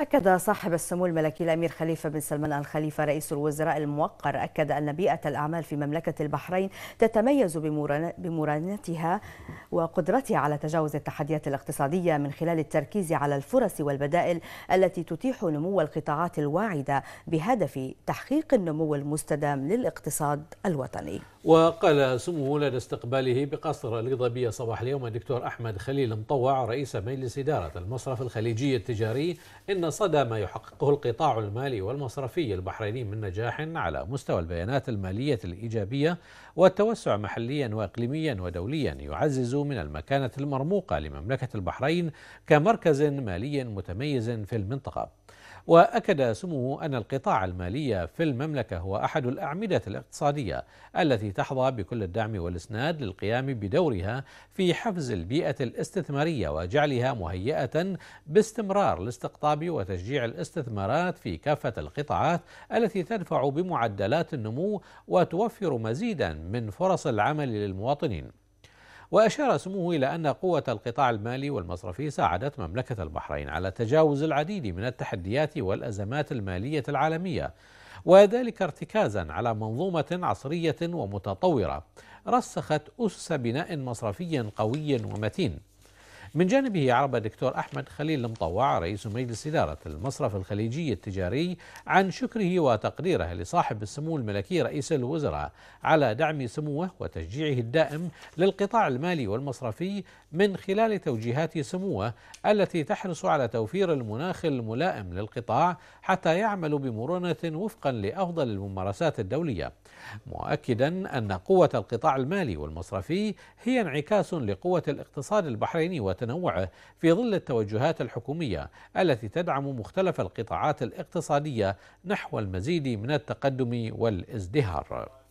أكد صاحب السمو الملكي الأمير خليفة بن سلمان الخليفة رئيس الوزراء الموقر أكد أن بيئة الأعمال في مملكة البحرين تتميز بمرانتها وقدرتها على تجاوز التحديات الاقتصادية من خلال التركيز على الفرص والبدائل التي تتيح نمو القطاعات الواعدة بهدف تحقيق النمو المستدام للاقتصاد الوطني وقال سموه لدى استقباله بقصر الإضابية صباح اليوم الدكتور أحمد خليل مطوع رئيس مجلس إدارة المصرف الخليجي التجاري إن صدى ما يحققه القطاع المالي والمصرفي البحريني من نجاح على مستوى البيانات المالية الإيجابية والتوسع محليا وإقليميا ودوليا يعزز من المكانة المرموقة لمملكة البحرين كمركز مالي متميز في المنطقة وأكد سموه أن القطاع المالي في المملكة هو أحد الأعمدة الاقتصادية التي تحظى بكل الدعم والإسناد للقيام بدورها في حفز البيئة الاستثمارية وجعلها مهيئة باستمرار لاستقطاب وتشجيع الاستثمارات في كافة القطاعات التي تدفع بمعدلات النمو وتوفر مزيدا من فرص العمل للمواطنين. وأشار سموه إلى أن قوة القطاع المالي والمصرفي ساعدت مملكة البحرين على تجاوز العديد من التحديات والأزمات المالية العالمية وذلك ارتكازا على منظومة عصرية ومتطورة رسخت أسس بناء مصرفي قوي ومتين من جانبه عرب الدكتور أحمد خليل المطوع رئيس مجلس إدارة المصرف الخليجي التجاري عن شكره وتقديره لصاحب السمو الملكي رئيس الوزراء على دعم سموه وتشجيعه الدائم للقطاع المالي والمصرفي من خلال توجيهات سموه التي تحرص على توفير المناخ الملائم للقطاع حتى يعمل بمرونة وفقا لأفضل الممارسات الدولية مؤكدا أن قوة القطاع المالي والمصرفي هي انعكاس لقوة الاقتصاد البحريني وت متنوعه في ظل التوجهات الحكوميه التي تدعم مختلف القطاعات الاقتصاديه نحو المزيد من التقدم والازدهار